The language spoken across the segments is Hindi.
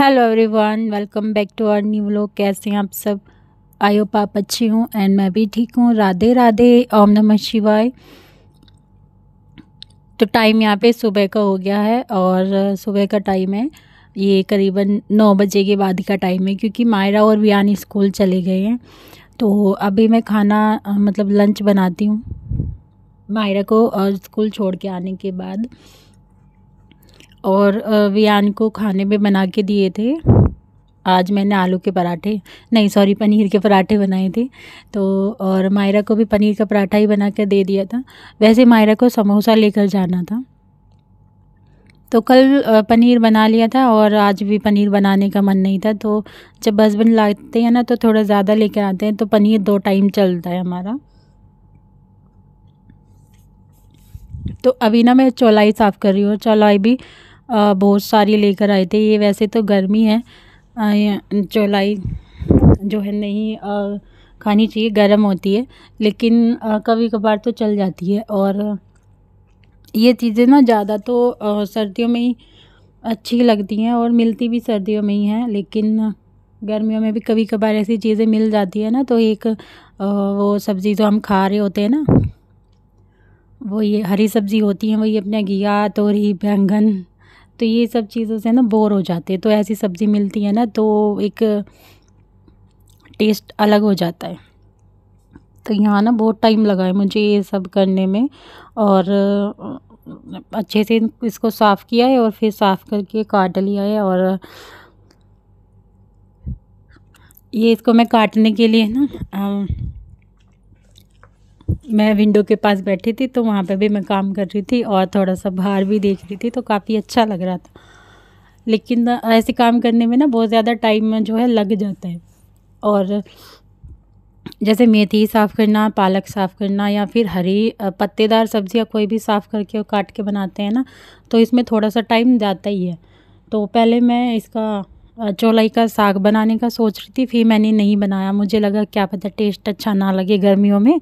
hello everyone welcome back to our new लोग कैसे हैं आप सब आयो पाप अच्छी हूँ एंड मैं भी ठीक हूँ राधे राधे ओम नमः शिवाय तो टाइम यहाँ पे सुबह का हो गया है और सुबह का टाइम है ये करीबन नौ बजे के बाद का टाइम है क्योंकि मायरा और वियानी स्कूल चले गए हैं तो अभी मैं खाना मतलब लंच बनाती हूँ मायरा को और स्कूल छोड़ के आने के बाद और वियान को खाने में बना के दिए थे आज मैंने आलू के पराठे नहीं सॉरी पनीर के पराठे बनाए थे तो और मायरा को भी पनीर का पराठा ही बना के दे दिया था वैसे मायरा को समोसा लेकर जाना था तो कल पनीर बना लिया था और आज भी पनीर बनाने का मन नहीं था तो जब हस्बैंड लाते हैं ना तो थोड़ा ज़्यादा लेकर आते हैं तो पनीर दो टाइम चलता है हमारा तो अभी ना मैं चौलाई साफ़ कर रही हूँ चौलाई भी बहुत सारी लेकर आए थे ये वैसे तो गर्मी है चौलाई जो है नहीं खानी चाहिए गर्म होती है लेकिन कभी कभार तो चल जाती है और ये चीज़ें ना ज़्यादा तो सर्दियों में ही अच्छी लगती हैं और मिलती भी सर्दियों में ही हैं लेकिन गर्मियों में भी कभी कभार ऐसी चीज़ें मिल जाती है ना तो एक वो सब्ज़ी जो हम खा रहे होते हैं ना वो ये हरी सब्ज़ी होती हैं वही अपने अपना घिया तोरी बैंगन तो ये सब चीज़ों से ना बोर हो जाते हैं तो ऐसी सब्ज़ी मिलती है ना तो एक टेस्ट अलग हो जाता है तो यहाँ ना बहुत टाइम लगा है मुझे ये सब करने में और अच्छे से इसको साफ़ किया है और फिर साफ़ करके काट लिया है और ये इसको मैं काटने के लिए ना मैं विंडो के पास बैठी थी तो वहाँ पे भी मैं काम कर रही थी और थोड़ा सा बाहर भी देख रही थी तो काफ़ी अच्छा लग रहा था लेकिन ऐसे काम करने में ना बहुत ज़्यादा टाइम जो है लग जाता है और जैसे मेथी साफ़ करना पालक साफ़ करना या फिर हरी पत्तेदार सब्ज़ियाँ कोई भी साफ़ करके और काट के बनाते हैं ना तो इसमें थोड़ा सा टाइम जाता ही है तो पहले मैं इसका चौलाई का साग बनाने का सोच रही थी फिर मैंने नहीं बनाया मुझे लगा क्या पता टेस्ट अच्छा ना लगे गर्मियों में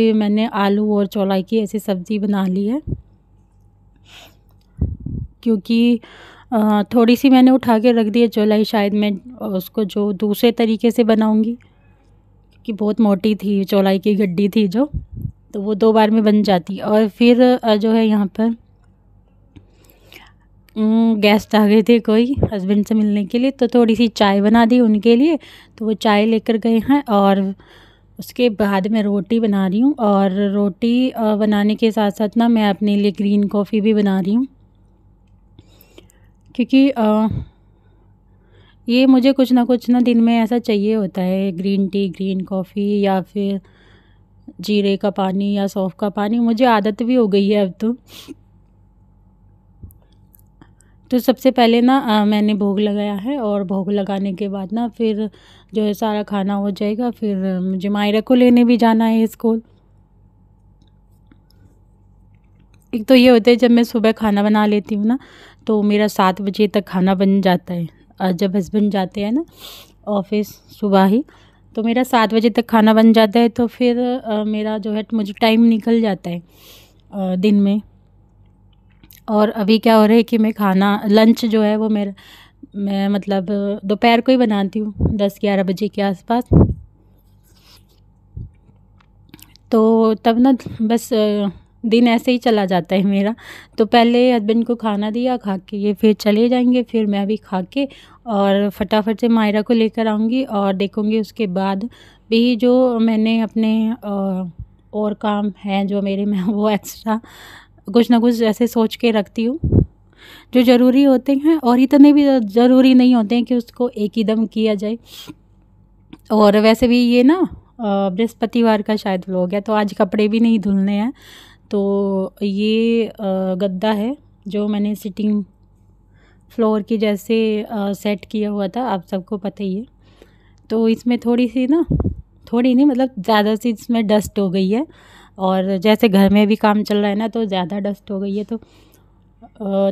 फिर मैंने आलू और चौलाई की ऐसी सब्ज़ी बना ली है क्योंकि थोड़ी सी मैंने उठा के रख दी है चौलाई शायद मैं उसको जो दूसरे तरीके से बनाऊँगी कि बहुत मोटी थी चौलाई की गड्डी थी जो तो वो दो बार में बन जाती और फिर जो है यहाँ पर गेस्ट आ गए थे कोई हस्बैंड से मिलने के लिए तो थोड़ी सी चाय बना दी उनके लिए तो वो चाय लेकर गए हैं और उसके बाद मैं रोटी बना रही हूँ और रोटी बनाने के साथ साथ ना मैं अपने लिए ग्रीन कॉफ़ी भी बना रही हूँ क्योंकि आ, ये मुझे कुछ ना कुछ ना दिन में ऐसा चाहिए होता है ग्रीन टी ग्रीन कॉफ़ी या फिर जीरे का पानी या सौफ़ का पानी मुझे आदत भी हो गई है अब तो तो सबसे पहले ना आ, मैंने भोग लगाया है और भोग लगाने के बाद ना फिर जो है सारा खाना हो जाएगा फिर मुझे मायरा को लेने भी जाना है स्कूल एक तो ये होता है जब मैं सुबह खाना बना लेती हूँ ना तो मेरा सात बजे तक खाना बन जाता है और जब हस्बैंड जाते हैं ना ऑफिस सुबह ही तो मेरा सात बजे तक खाना बन जाता है तो फिर आ, मेरा जो है मुझे टाइम निकल जाता है आ, दिन में और अभी क्या हो रहा है कि मैं खाना लंच जो है वो मेरा मैं मतलब दोपहर को ही बनाती हूँ दस ग्यारह बजे के आसपास तो तब ना बस दिन ऐसे ही चला जाता है मेरा तो पहले हस्बैंड को खाना दिया खा के ये फिर चले जाएंगे फिर मैं अभी खा के और फटाफट से मायरा को लेकर आऊँगी और देखूँगी उसके बाद भी जो मैंने अपने और काम हैं जो मेरे में वो एक्स्ट्रा कुछ ना कुछ ऐसे सोच के रखती हूँ जो ज़रूरी होते हैं और इतने भी ज़रूरी नहीं होते हैं कि उसको एक ही दम किया जाए और वैसे भी ये ना बृहस्पतिवार का शायद हो गया तो आज कपड़े भी नहीं धुलने हैं तो ये गद्दा है जो मैंने सिटिंग फ्लोर की जैसे सेट किया हुआ था आप सबको पता ही है तो इसमें थोड़ी सी ना थोड़ी नहीं मतलब ज़्यादा सी इसमें डस्ट हो गई है और जैसे घर में भी काम चल रहा है ना तो ज़्यादा डस्ट हो गई है तो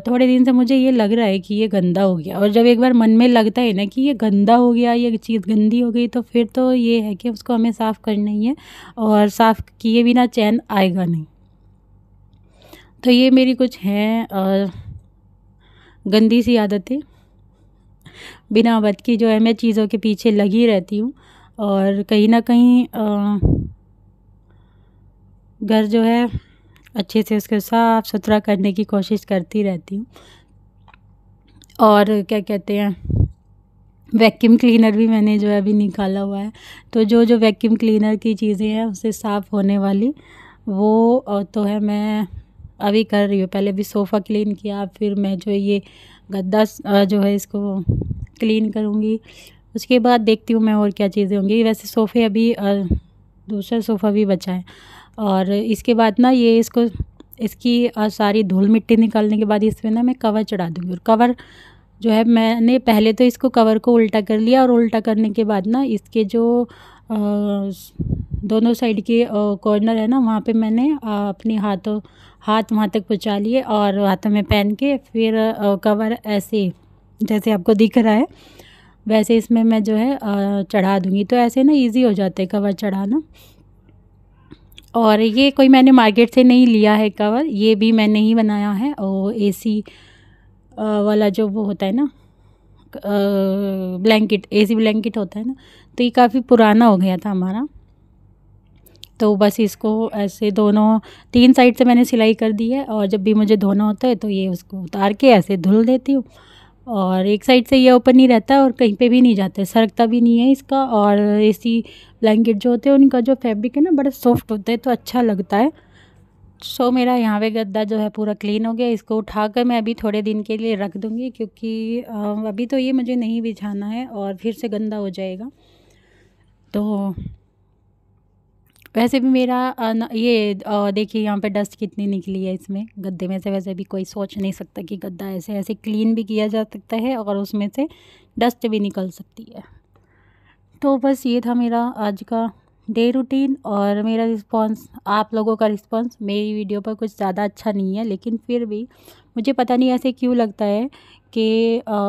थोड़े दिन से मुझे ये लग रहा है कि ये गंदा हो गया और जब एक बार मन में लगता है ना कि ये गंदा हो गया ये चीज़ गंदी हो गई तो फिर तो ये है कि उसको हमें साफ़ करना ही है और साफ़ किए बिना चैन आएगा नहीं तो ये मेरी कुछ हैं गंदी सी आदतें बिना वत की जो है मैं चीज़ों के पीछे लगी रहती हूँ और कहीं ना कहीं घर जो है अच्छे से उसको साफ़ सुथरा करने की कोशिश करती रहती हूँ और क्या कहते हैं वैक्यूम क्लीनर भी मैंने जो है अभी निकाला हुआ है तो जो जो वैक्यूम क्लीनर की चीज़ें हैं उससे साफ़ होने वाली वो तो है मैं अभी कर रही हूँ पहले भी सोफ़ा क्लीन किया फिर मैं जो ये गद्दा जो है इसको क्लीन करूँगी उसके बाद देखती हूँ मैं और क्या चीज़ें होंगी वैसे सोफ़े अभी दूसरा सोफ़ा भी बचा है और इसके बाद ना ये इसको इसकी सारी धूल मिट्टी निकालने के बाद इसमें ना मैं कवर चढ़ा दूँगी और कवर जो है मैंने पहले तो इसको कवर को उल्टा कर लिया और उल्टा करने के बाद ना इसके जो आ, दोनों साइड के कॉर्नर है ना वहाँ पे मैंने अपने हाथों हाथ वहाँ तक पहुँचा लिए और हाथों में पहन के फिर आ, कवर ऐसे जैसे आपको दिख रहा है वैसे इसमें मैं जो है चढ़ा दूँगी तो ऐसे ना इजी हो जाता है कवर चढ़ाना और ये कोई मैंने मार्केट से नहीं लिया है कवर ये भी मैंने ही बनाया है और एसी वाला जो वो होता है ना ब्लैंकेट एसी ब्लैंकेट होता है ना तो ये काफ़ी पुराना हो गया था हमारा तो बस इसको ऐसे दोनों तीन साइड से मैंने सिलाई कर दी है और जब भी मुझे धोना होता है तो ये उसको उतार के ऐसे धुल देती हूँ और एक साइड से ये ओपन नहीं रहता और कहीं पे भी नहीं जाता है सरकता भी नहीं है इसका और सी ब्लैंकेट जो होते हैं उनका जो फैब्रिक है ना बड़ा सॉफ्ट होता है तो अच्छा लगता है सो so, मेरा यहाँ पे गद्दा जो है पूरा क्लीन हो गया इसको उठा कर मैं अभी थोड़े दिन के लिए रख दूँगी क्योंकि अभी तो ये मुझे नहीं बिछाना है और फिर से गंदा हो जाएगा तो वैसे भी मेरा ये देखिए यहाँ पे डस्ट कितनी निकली है इसमें गद्दे में से वैसे भी कोई सोच नहीं सकता कि गद्दा ऐसे ऐसे क्लीन भी किया जा सकता है और उसमें से डस्ट भी निकल सकती है तो बस ये था मेरा आज का डे रूटीन और मेरा रिस्पांस आप लोगों का रिस्पांस मेरी वीडियो पर कुछ ज़्यादा अच्छा नहीं है लेकिन फिर भी मुझे पता नहीं ऐसे क्यों लगता है कि आ,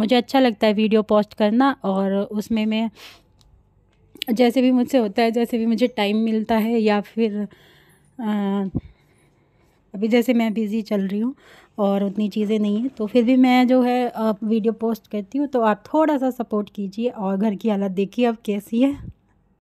मुझे अच्छा लगता है वीडियो पोस्ट करना और उसमें मैं जैसे भी मुझसे होता है जैसे भी मुझे टाइम मिलता है या फिर आ, अभी जैसे मैं बिज़ी चल रही हूँ और उतनी चीज़ें नहीं हैं तो फिर भी मैं जो है वीडियो पोस्ट करती हूँ तो आप थोड़ा सा सपोर्ट कीजिए और घर की हालत देखिए अब कैसी है